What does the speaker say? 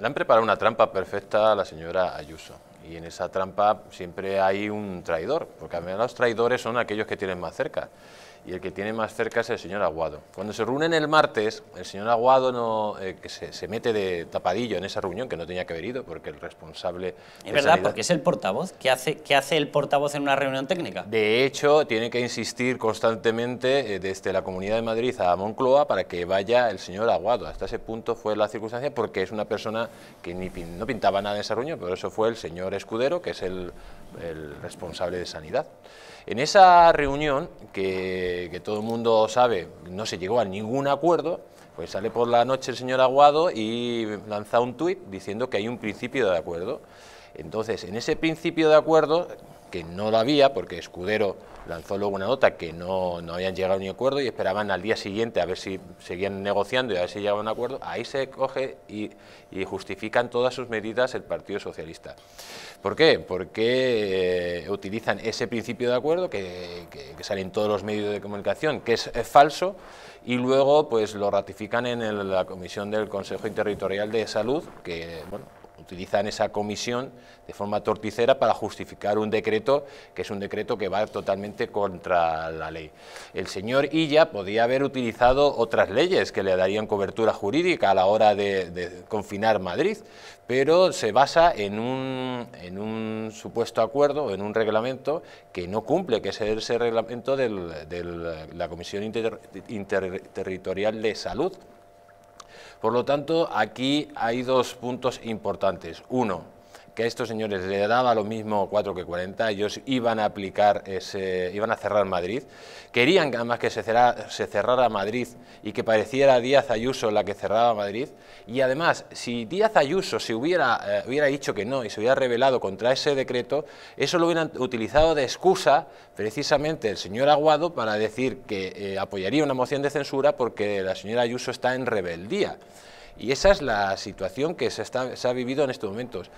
Le han preparado una trampa perfecta a la señora Ayuso. Y en esa trampa siempre hay un traidor, porque a mí los traidores son aquellos que tienen más cerca. Y el que tiene más cerca es el señor Aguado. Cuando se reúnen el martes, el señor Aguado no, eh, que se, se, mete de tapadillo en esa reunión, que no tenía que haber ido, porque el responsable... Es verdad, porque es el portavoz. ¿Qué hace, ¿Qué hace el portavoz en una reunión técnica? De hecho, tiene que insistir constantemente eh, desde la Comunidad de Madrid a Moncloa para que vaya el señor Aguado. Hasta ese punto fue la circunstancia, porque es una persona que no pintaba nada en esa reunión, pero eso fue el señor Escudero, que es el, responsable de Sanidad. En esa reunión, que, todo el mundo sabe, no se llegó a ningún acuerdo, pues sale por la noche el señor Aguado y lanza un tuit diciendo que hay un principio de acuerdo. Entonces, en ese principio de acuerdo, que no lo había, porque Escudero lanzó luego una nota que no, habían llegado a acuerdo y esperaban al día siguiente a ver si seguían negociando y a ver si llegaban a un acuerdo, ahí se coge y, justifican todas sus medidas el Partido Socialista. ¿Por qué? Porque eh, utilizan ese principio de acuerdo que, sale en todos los medios de comunicación, que es, falso, y luego pues lo ratifican en la Comisión del Consejo Interterritorial de Salud, que bueno, utilizan esa comisión de forma torticera para justificar un decreto que es un decreto que va totalmente contra la ley. El señor Illa podía haber utilizado otras leyes que le darían cobertura jurídica a la hora de, confinar Madrid, pero se basa en un, en un supuesto acuerdo, en un reglamento que no cumple, que es ese reglamento de la Comisión Interterritorial de Salud. Por lo tanto, aquí hay dos puntos importantes. Uno, que a estos señores le daba lo mismo 4 que 40, ellos iban a aplicar, ese, iban a cerrar Madrid, querían además que se cerrara, Madrid y que pareciera Díaz Ayuso la que cerraba Madrid, y además, si Díaz Ayuso se hubiera, eh, hubiera dicho que no y se hubiera rebelado contra ese decreto, eso lo hubieran utilizado de excusa precisamente el señor Aguado para decir que eh, apoyaría una moción de censura porque la señora Ayuso está en rebeldía. Y esa es la situación que se, se, ha vivido en estos momentos.